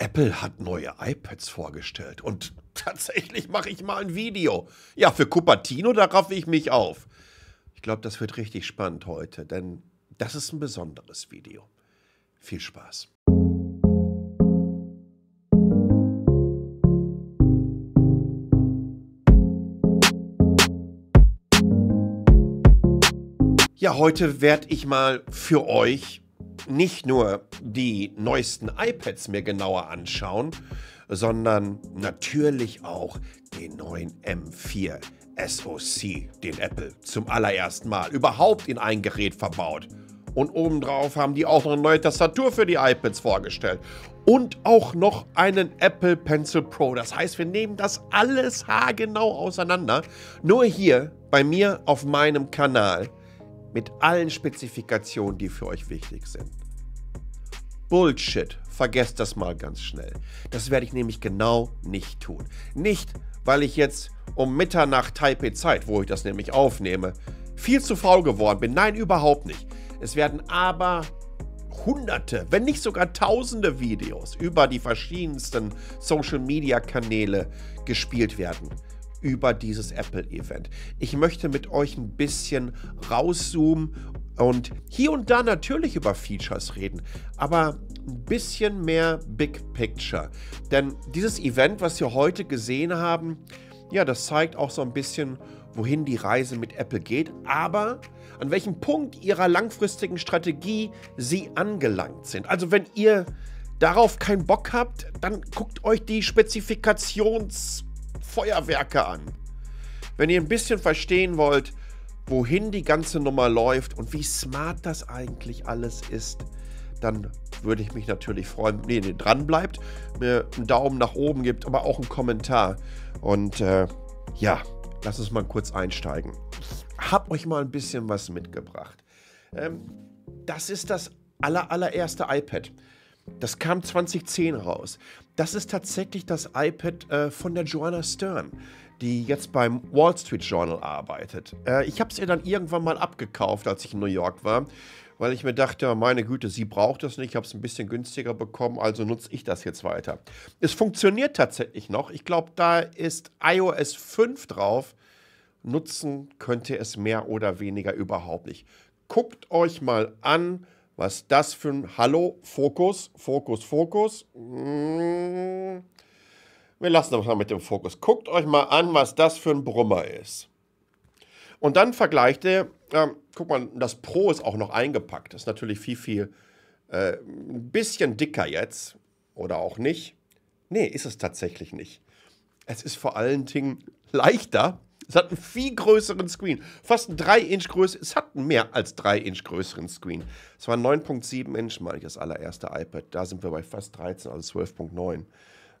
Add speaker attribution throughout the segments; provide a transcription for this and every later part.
Speaker 1: Apple hat neue iPads vorgestellt und tatsächlich mache ich mal ein Video. Ja, für Cupertino, da raffe ich mich auf. Ich glaube, das wird richtig spannend heute, denn das ist ein besonderes Video. Viel Spaß. Ja, heute werde ich mal für euch nicht nur die neuesten iPads mir genauer anschauen, sondern natürlich auch den neuen M4 SoC, den Apple zum allerersten Mal überhaupt in ein Gerät verbaut. Und obendrauf haben die auch noch eine neue Tastatur für die iPads vorgestellt. Und auch noch einen Apple Pencil Pro. Das heißt, wir nehmen das alles haargenau auseinander. Nur hier bei mir auf meinem Kanal mit allen Spezifikationen, die für euch wichtig sind. Bullshit. Vergesst das mal ganz schnell. Das werde ich nämlich genau nicht tun. Nicht, weil ich jetzt um Mitternacht Taipei Zeit, wo ich das nämlich aufnehme, viel zu faul geworden bin. Nein, überhaupt nicht. Es werden aber hunderte, wenn nicht sogar tausende Videos über die verschiedensten Social-Media-Kanäle gespielt werden über dieses Apple-Event. Ich möchte mit euch ein bisschen rauszoomen und hier und da natürlich über Features reden, aber ein bisschen mehr Big Picture. Denn dieses Event, was wir heute gesehen haben, ja, das zeigt auch so ein bisschen, wohin die Reise mit Apple geht, aber an welchem Punkt ihrer langfristigen Strategie sie angelangt sind. Also wenn ihr darauf keinen Bock habt, dann guckt euch die Spezifikations- Feuerwerke an. Wenn ihr ein bisschen verstehen wollt, wohin die ganze Nummer läuft und wie smart das eigentlich alles ist, dann würde ich mich natürlich freuen, wenn ihr dran bleibt, mir einen Daumen nach oben gibt, aber auch einen Kommentar. Und äh, ja, lass uns mal kurz einsteigen. Ich habe euch mal ein bisschen was mitgebracht. Ähm, das ist das aller, allererste iPad. Das kam 2010 raus. Das ist tatsächlich das iPad äh, von der Joanna Stern, die jetzt beim Wall Street Journal arbeitet. Äh, ich habe es ihr dann irgendwann mal abgekauft, als ich in New York war, weil ich mir dachte, meine Güte, sie braucht das nicht, ich habe es ein bisschen günstiger bekommen, also nutze ich das jetzt weiter. Es funktioniert tatsächlich noch. Ich glaube, da ist iOS 5 drauf. Nutzen könnte es mehr oder weniger überhaupt nicht. Guckt euch mal an, was das für ein Hallo, Fokus, Fokus, Fokus. Mm. Wir lassen das mal mit dem Fokus. Guckt euch mal an, was das für ein Brummer ist. Und dann vergleicht er, äh, guck mal, das Pro ist auch noch eingepackt. Das ist natürlich viel, viel, äh, ein bisschen dicker jetzt. Oder auch nicht. Nee, ist es tatsächlich nicht. Es ist vor allen Dingen leichter es hat einen viel größeren Screen. Fast einen 3-Inch größeren. Es hat einen mehr als 3-Inch größeren Screen. Es war 9.7 Inch, meine ich, das allererste iPad. Da sind wir bei fast 13, also 12.9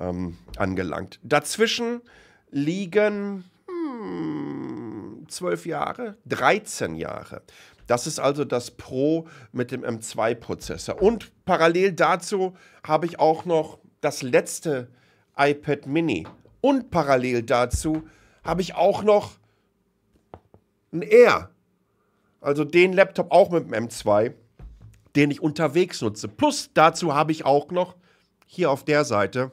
Speaker 1: ähm, angelangt. Dazwischen liegen hm, 12 Jahre, 13 Jahre. Das ist also das Pro mit dem M2-Prozessor. Und parallel dazu habe ich auch noch das letzte iPad Mini. Und parallel dazu habe ich auch noch ein Air. Also den Laptop auch mit dem M2, den ich unterwegs nutze. Plus dazu habe ich auch noch hier auf der Seite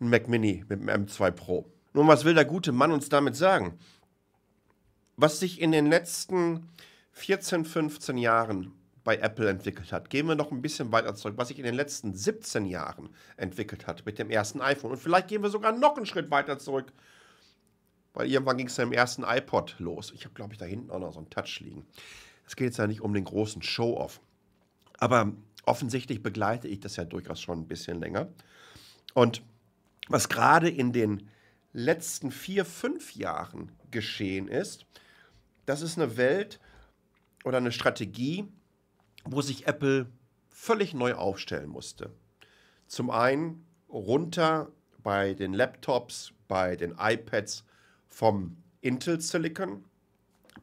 Speaker 1: ein Mac Mini mit dem M2 Pro. Nun, was will der gute Mann uns damit sagen? Was sich in den letzten 14, 15 Jahren bei Apple entwickelt hat. Gehen wir noch ein bisschen weiter zurück, was sich in den letzten 17 Jahren entwickelt hat mit dem ersten iPhone. Und vielleicht gehen wir sogar noch einen Schritt weiter zurück weil irgendwann ging es ja im ersten iPod los. Ich habe, glaube ich, da hinten auch noch so einen Touch liegen. Es geht jetzt ja nicht um den großen Show-Off. Aber offensichtlich begleite ich das ja durchaus schon ein bisschen länger. Und was gerade in den letzten vier, fünf Jahren geschehen ist, das ist eine Welt oder eine Strategie, wo sich Apple völlig neu aufstellen musste. Zum einen runter bei den Laptops, bei den iPads, vom Intel Silicon.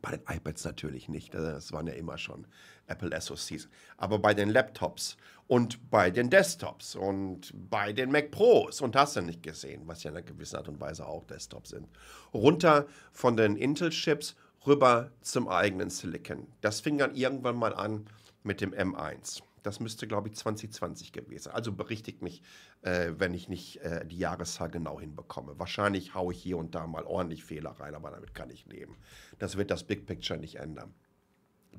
Speaker 1: Bei den iPads natürlich nicht, äh, das waren ja immer schon Apple SoCs. Aber bei den Laptops und bei den Desktops und bei den Mac Pros und hast du nicht gesehen, was ja in einer gewissen Art und Weise auch Desktops sind. Runter von den Intel-Chips rüber zum eigenen Silicon. Das fing dann irgendwann mal an mit dem M1. Das müsste, glaube ich, 2020 gewesen. Also berichtigt mich, äh, wenn ich nicht äh, die Jahreszahl genau hinbekomme. Wahrscheinlich haue ich hier und da mal ordentlich Fehler rein, aber damit kann ich leben. Das wird das Big Picture nicht ändern.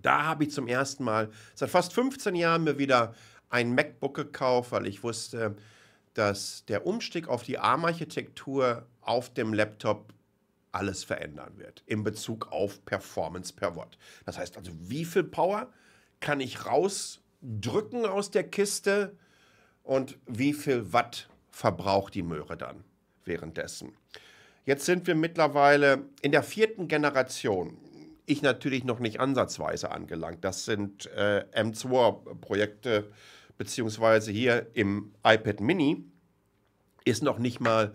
Speaker 1: Da habe ich zum ersten Mal seit fast 15 Jahren mir wieder ein MacBook gekauft, weil ich wusste, dass der Umstieg auf die ARM-Architektur auf dem Laptop alles verändern wird in Bezug auf Performance per Watt. Das heißt also, wie viel Power kann ich raus drücken aus der Kiste und wie viel Watt verbraucht die Möhre dann währenddessen. Jetzt sind wir mittlerweile in der vierten Generation. Ich natürlich noch nicht ansatzweise angelangt. Das sind äh, M2-Projekte, beziehungsweise hier im iPad Mini ist noch nicht mal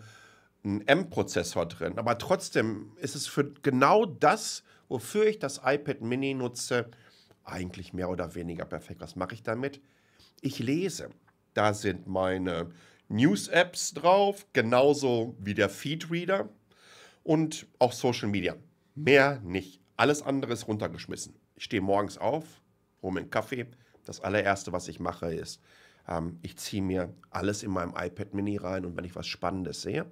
Speaker 1: ein M-Prozessor drin. Aber trotzdem ist es für genau das, wofür ich das iPad Mini nutze, eigentlich mehr oder weniger perfekt. Was mache ich damit? Ich lese. Da sind meine News-Apps drauf, genauso wie der Feed-Reader und auch Social Media. Mehr nicht. Alles andere ist runtergeschmissen. Ich stehe morgens auf, hole mir einen Kaffee. Das allererste, was ich mache, ist, ähm, ich ziehe mir alles in meinem iPad Mini rein und wenn ich was Spannendes sehe,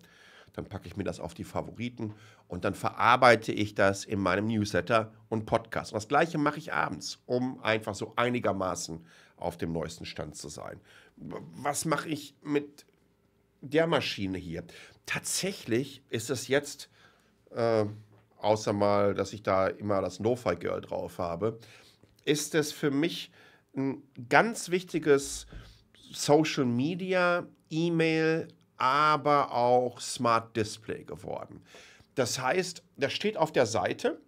Speaker 1: dann packe ich mir das auf die Favoriten und dann verarbeite ich das in meinem Newsletter und Podcast. Und das gleiche mache ich abends, um einfach so einigermaßen auf dem neuesten Stand zu sein. Was mache ich mit der Maschine hier? Tatsächlich ist es jetzt, äh, außer mal, dass ich da immer das No-Fi Girl drauf habe, ist es für mich ein ganz wichtiges Social Media, E-Mail, aber auch Smart Display geworden. Das heißt, das steht auf der Seite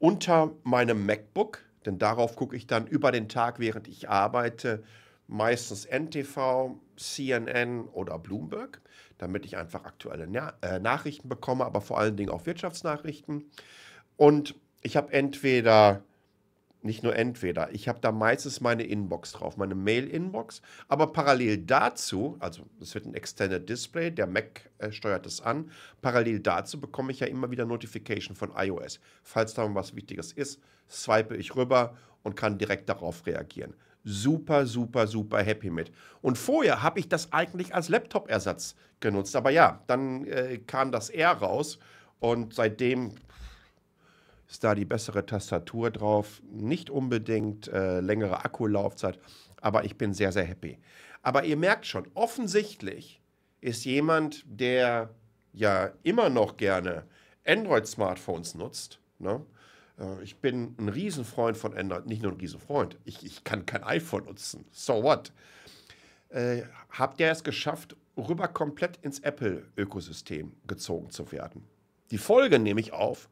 Speaker 1: unter meinem MacBook, denn darauf gucke ich dann über den Tag, während ich arbeite, meistens NTV, CNN oder Bloomberg, damit ich einfach aktuelle Na äh, Nachrichten bekomme, aber vor allen Dingen auch Wirtschaftsnachrichten. Und ich habe entweder nicht nur entweder. Ich habe da meistens meine Inbox drauf, meine Mail-Inbox. Aber parallel dazu, also es wird ein Extended Display, der Mac äh, steuert das an. Parallel dazu bekomme ich ja immer wieder Notification von iOS. Falls da was Wichtiges ist, swipe ich rüber und kann direkt darauf reagieren. Super, super, super happy mit. Und vorher habe ich das eigentlich als Laptop-Ersatz genutzt. Aber ja, dann äh, kam das R raus und seitdem ist da die bessere Tastatur drauf, nicht unbedingt äh, längere Akkulaufzeit, aber ich bin sehr, sehr happy. Aber ihr merkt schon, offensichtlich ist jemand, der ja immer noch gerne Android-Smartphones nutzt. Ne? Äh, ich bin ein Riesenfreund von Android, nicht nur ein Riesenfreund. Ich, ich kann kein iPhone nutzen. So what? Äh, habt ihr es geschafft, rüber komplett ins Apple-Ökosystem gezogen zu werden? Die Folge nehme ich auf,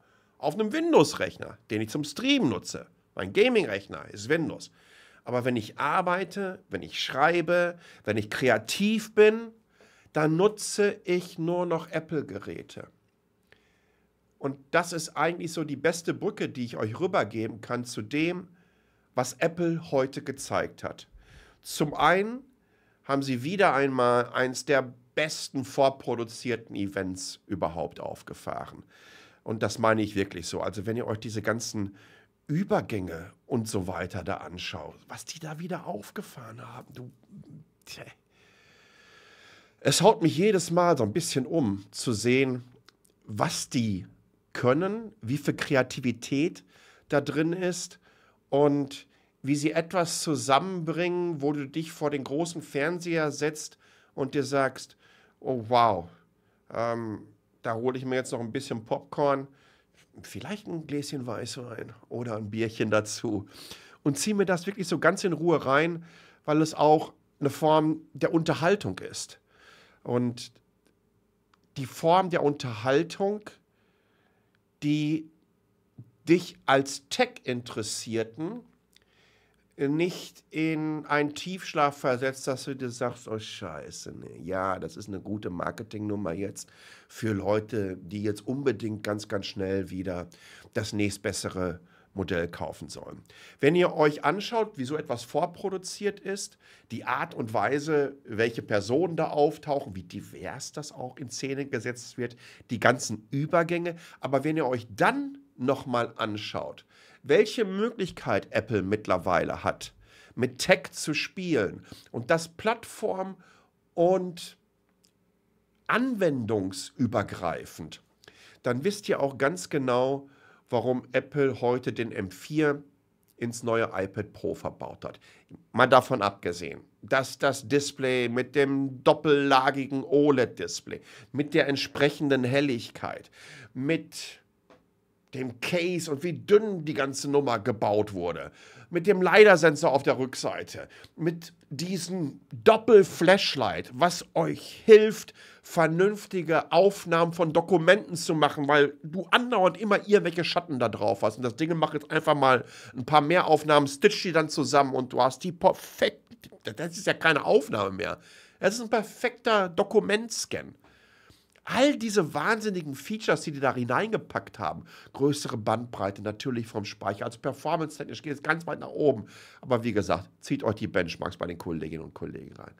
Speaker 1: auf einem Windows-Rechner, den ich zum Streamen nutze. Mein Gaming-Rechner ist Windows. Aber wenn ich arbeite, wenn ich schreibe, wenn ich kreativ bin, dann nutze ich nur noch Apple-Geräte. Und das ist eigentlich so die beste Brücke, die ich euch rübergeben kann zu dem, was Apple heute gezeigt hat. Zum einen haben sie wieder einmal eins der besten vorproduzierten Events überhaupt aufgefahren. Und das meine ich wirklich so. Also wenn ihr euch diese ganzen Übergänge und so weiter da anschaut, was die da wieder aufgefahren haben, du... Tja. Es haut mich jedes Mal so ein bisschen um, zu sehen, was die können, wie viel Kreativität da drin ist und wie sie etwas zusammenbringen, wo du dich vor den großen Fernseher setzt und dir sagst, oh wow, ähm, da hole ich mir jetzt noch ein bisschen Popcorn, vielleicht ein Gläschen Weißwein oder ein Bierchen dazu. Und ziehe mir das wirklich so ganz in Ruhe rein, weil es auch eine Form der Unterhaltung ist. Und die Form der Unterhaltung, die dich als Tech-Interessierten nicht in einen Tiefschlaf versetzt, dass du dir sagst, oh scheiße, nee. ja, das ist eine gute Marketingnummer jetzt für Leute, die jetzt unbedingt ganz, ganz schnell wieder das nächstbessere Modell kaufen sollen. Wenn ihr euch anschaut, wie so etwas vorproduziert ist, die Art und Weise, welche Personen da auftauchen, wie divers das auch in Szene gesetzt wird, die ganzen Übergänge, aber wenn ihr euch dann nochmal anschaut, welche Möglichkeit Apple mittlerweile hat, mit Tech zu spielen und das Plattform- und anwendungsübergreifend, dann wisst ihr auch ganz genau, warum Apple heute den M4 ins neue iPad Pro verbaut hat. Mal davon abgesehen, dass das Display mit dem doppellagigen OLED-Display, mit der entsprechenden Helligkeit, mit dem Case und wie dünn die ganze Nummer gebaut wurde. Mit dem LiDAR-Sensor auf der Rückseite, mit diesem Doppel-Flashlight, was euch hilft, vernünftige Aufnahmen von Dokumenten zu machen, weil du andauernd immer irgendwelche Schatten da drauf hast. Und das Ding macht jetzt einfach mal ein paar mehr Aufnahmen, stitch die dann zusammen und du hast die perfekt. Das ist ja keine Aufnahme mehr. Das ist ein perfekter Dokumentscan. All diese wahnsinnigen Features, die die da hineingepackt haben, größere Bandbreite natürlich vom Speicher, also performance-technisch geht es ganz weit nach oben. Aber wie gesagt, zieht euch die Benchmarks bei den Kolleginnen und Kollegen rein.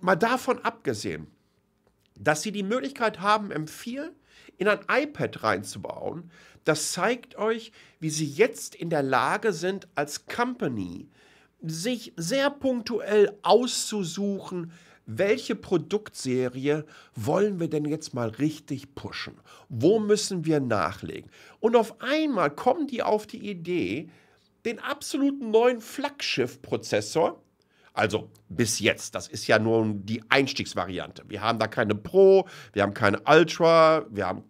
Speaker 1: Mal davon abgesehen, dass sie die Möglichkeit haben, M4 in ein iPad reinzubauen, das zeigt euch, wie sie jetzt in der Lage sind, als Company sich sehr punktuell auszusuchen, welche Produktserie wollen wir denn jetzt mal richtig pushen? Wo müssen wir nachlegen? Und auf einmal kommen die auf die Idee, den absoluten neuen Flaggschiff-Prozessor, also bis jetzt, das ist ja nur die Einstiegsvariante. Wir haben da keine Pro, wir haben keine Ultra, wir haben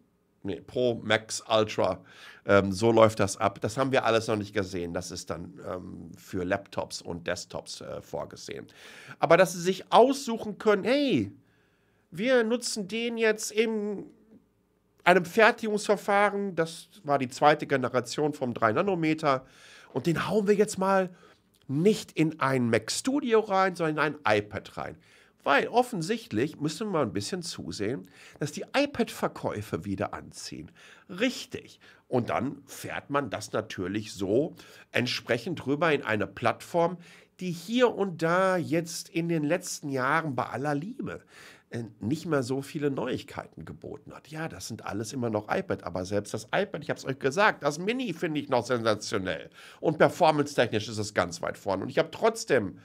Speaker 1: nee, Pro Max Ultra. Ähm, so läuft das ab. Das haben wir alles noch nicht gesehen. Das ist dann ähm, für Laptops und Desktops äh, vorgesehen. Aber dass sie sich aussuchen können, hey, wir nutzen den jetzt in einem Fertigungsverfahren, das war die zweite Generation vom 3 Nanometer, und den hauen wir jetzt mal nicht in ein Mac Studio rein, sondern in ein iPad rein. Weil offensichtlich müssen wir ein bisschen zusehen, dass die iPad-Verkäufe wieder anziehen. Richtig. Und dann fährt man das natürlich so entsprechend rüber in eine Plattform, die hier und da jetzt in den letzten Jahren bei aller Liebe äh, nicht mehr so viele Neuigkeiten geboten hat. Ja, das sind alles immer noch iPad, aber selbst das iPad, ich habe es euch gesagt, das Mini finde ich noch sensationell. Und performance-technisch ist es ganz weit vorne. Und ich habe trotzdem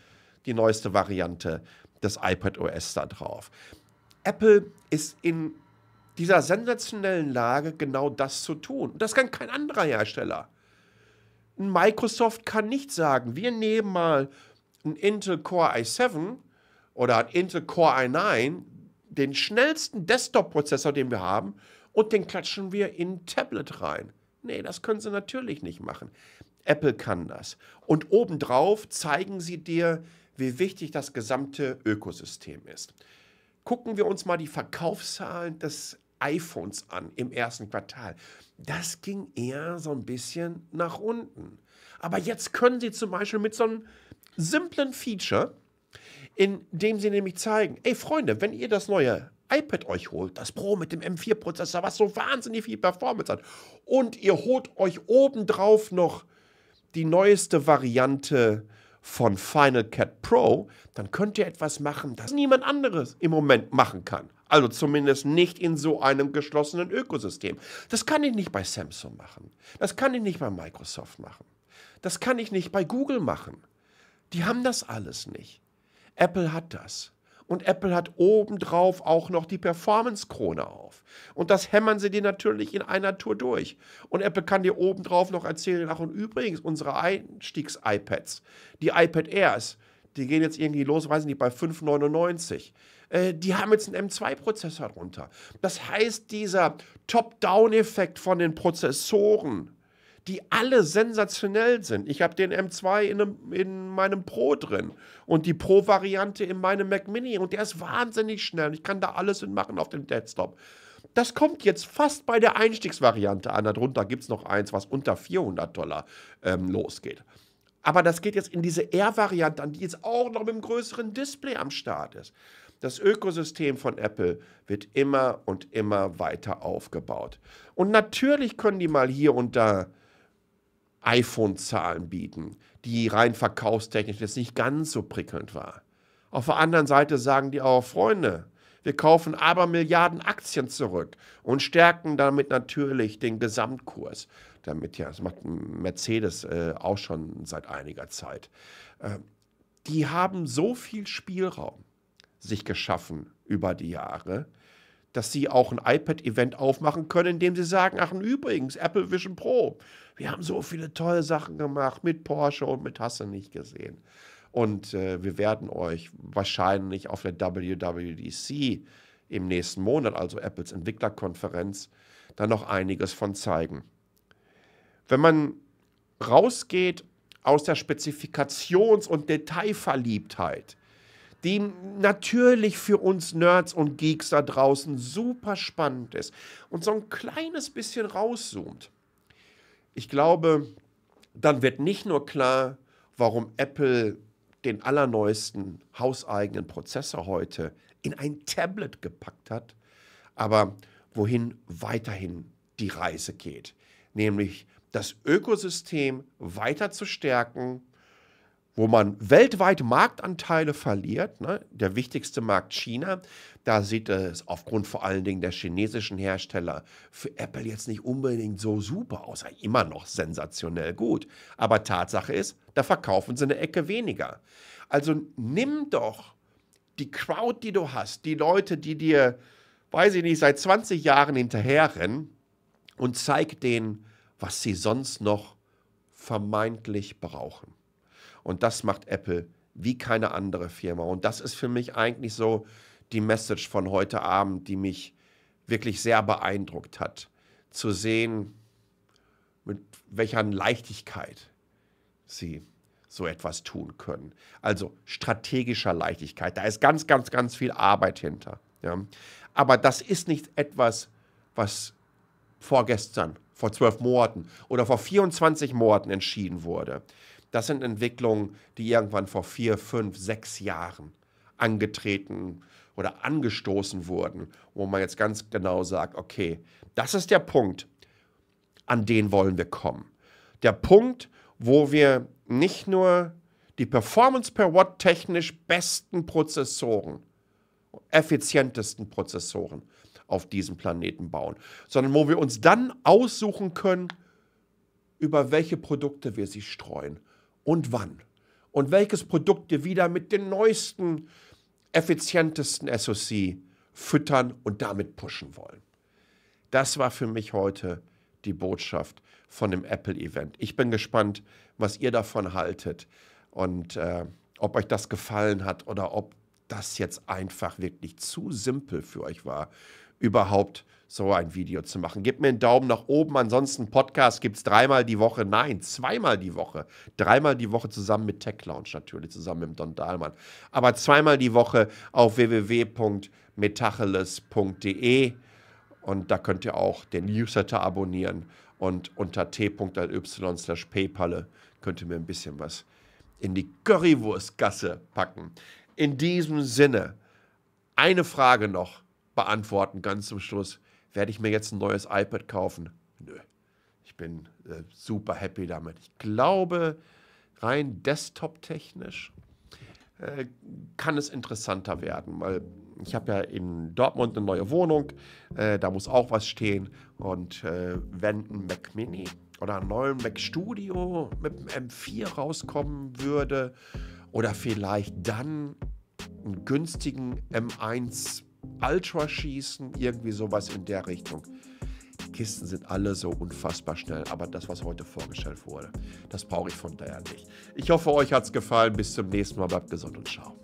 Speaker 1: die neueste Variante das iPad OS da drauf. Apple ist in dieser sensationellen Lage genau das zu tun. Das kann kein anderer Hersteller. Microsoft kann nicht sagen, wir nehmen mal einen Intel Core i7 oder einen Intel Core i9, den schnellsten Desktop-Prozessor, den wir haben, und den klatschen wir in ein Tablet rein. Nee, das können sie natürlich nicht machen. Apple kann das. Und obendrauf zeigen sie dir wie wichtig das gesamte Ökosystem ist. Gucken wir uns mal die Verkaufszahlen des iPhones an im ersten Quartal. Das ging eher so ein bisschen nach unten. Aber jetzt können Sie zum Beispiel mit so einem simplen Feature, indem Sie nämlich zeigen, ey Freunde, wenn ihr das neue iPad euch holt, das Pro mit dem M4-Prozessor, was so wahnsinnig viel Performance hat, und ihr holt euch obendrauf noch die neueste Variante von Final Cut Pro, dann könnt ihr etwas machen, das niemand anderes im Moment machen kann. Also zumindest nicht in so einem geschlossenen Ökosystem. Das kann ich nicht bei Samsung machen. Das kann ich nicht bei Microsoft machen. Das kann ich nicht bei Google machen. Die haben das alles nicht. Apple hat das und Apple hat obendrauf auch noch die Performance-Krone auf. Und das hämmern sie dir natürlich in einer Tour durch. Und Apple kann dir obendrauf noch erzählen, ach und übrigens, unsere Einstiegs-iPads, die iPad Airs, die gehen jetzt irgendwie los, weiß nicht, bei 5,99. Äh, die haben jetzt einen M2-Prozessor drunter. Das heißt, dieser Top-Down-Effekt von den Prozessoren, die alle sensationell sind. Ich habe den M2 in, einem, in meinem Pro drin und die Pro-Variante in meinem Mac Mini und der ist wahnsinnig schnell und ich kann da alles mitmachen auf dem Desktop. Das kommt jetzt fast bei der Einstiegsvariante an. Darunter gibt es noch eins, was unter 400 Dollar ähm, losgeht. Aber das geht jetzt in diese R-Variante an, die jetzt auch noch mit einem größeren Display am Start ist. Das Ökosystem von Apple wird immer und immer weiter aufgebaut. Und natürlich können die mal hier und da iPhone-Zahlen bieten, die rein verkaufstechnisch jetzt nicht ganz so prickelnd war. Auf der anderen Seite sagen die auch, Freunde, wir kaufen aber Milliarden Aktien zurück und stärken damit natürlich den Gesamtkurs. Damit ja, das macht Mercedes äh, auch schon seit einiger Zeit. Ähm, die haben so viel Spielraum sich geschaffen über die Jahre, dass sie auch ein iPad-Event aufmachen können, indem sie sagen, ach übrigens, Apple Vision Pro. Wir haben so viele tolle Sachen gemacht mit Porsche und mit Hasse nicht gesehen. Und äh, wir werden euch wahrscheinlich auf der WWDC im nächsten Monat, also Apples Entwicklerkonferenz, dann noch einiges von zeigen. Wenn man rausgeht aus der Spezifikations- und Detailverliebtheit die natürlich für uns Nerds und Geeks da draußen super spannend ist und so ein kleines bisschen rauszoomt. Ich glaube, dann wird nicht nur klar, warum Apple den allerneuesten hauseigenen Prozessor heute in ein Tablet gepackt hat, aber wohin weiterhin die Reise geht, nämlich das Ökosystem weiter zu stärken wo man weltweit Marktanteile verliert. Ne? Der wichtigste Markt China. Da sieht es aufgrund vor allen Dingen der chinesischen Hersteller für Apple jetzt nicht unbedingt so super aus. Immer noch sensationell gut. Aber Tatsache ist, da verkaufen sie eine Ecke weniger. Also nimm doch die Crowd, die du hast, die Leute, die dir, weiß ich nicht, seit 20 Jahren hinterherrennen und zeig denen, was sie sonst noch vermeintlich brauchen. Und das macht Apple wie keine andere Firma. Und das ist für mich eigentlich so die Message von heute Abend, die mich wirklich sehr beeindruckt hat. Zu sehen, mit welcher Leichtigkeit sie so etwas tun können. Also strategischer Leichtigkeit. Da ist ganz, ganz, ganz viel Arbeit hinter. Ja. Aber das ist nicht etwas, was vorgestern, vor zwölf Monaten oder vor 24 Monaten entschieden wurde. Das sind Entwicklungen, die irgendwann vor vier, fünf, sechs Jahren angetreten oder angestoßen wurden, wo man jetzt ganz genau sagt, okay, das ist der Punkt, an den wollen wir kommen. Der Punkt, wo wir nicht nur die Performance per Watt technisch besten Prozessoren, effizientesten Prozessoren auf diesem Planeten bauen, sondern wo wir uns dann aussuchen können, über welche Produkte wir sie streuen und wann und welches Produkt ihr wieder mit den neuesten, effizientesten SoC füttern und damit pushen wollen. Das war für mich heute die Botschaft von dem Apple-Event. Ich bin gespannt, was ihr davon haltet und äh, ob euch das gefallen hat oder ob das jetzt einfach wirklich zu simpel für euch war, überhaupt zu so ein Video zu machen. Gebt mir einen Daumen nach oben. Ansonsten Podcast gibt es dreimal die Woche. Nein, zweimal die Woche. Dreimal die Woche zusammen mit Tech Lounge natürlich, zusammen mit Don Dahlmann. Aber zweimal die Woche auf www.metacheles.de. Und da könnt ihr auch den Newsletter abonnieren. Und unter t.ly slash paypalle könnt ihr mir ein bisschen was in die Currywurstgasse packen. In diesem Sinne, eine Frage noch beantworten, ganz zum Schluss werde ich mir jetzt ein neues iPad kaufen? Nö. Ich bin äh, super happy damit. Ich glaube, rein desktop-technisch äh, kann es interessanter werden, weil ich habe ja in Dortmund eine neue Wohnung, äh, da muss auch was stehen. Und äh, wenn ein Mac Mini oder ein neuer Mac Studio mit dem M4 rauskommen würde, oder vielleicht dann einen günstigen M1 Ultra schießen, irgendwie sowas in der Richtung. Die Kisten sind alle so unfassbar schnell, aber das, was heute vorgestellt wurde, das brauche ich von daher nicht. Ich hoffe, euch hat es gefallen. Bis zum nächsten Mal. Bleibt gesund und ciao.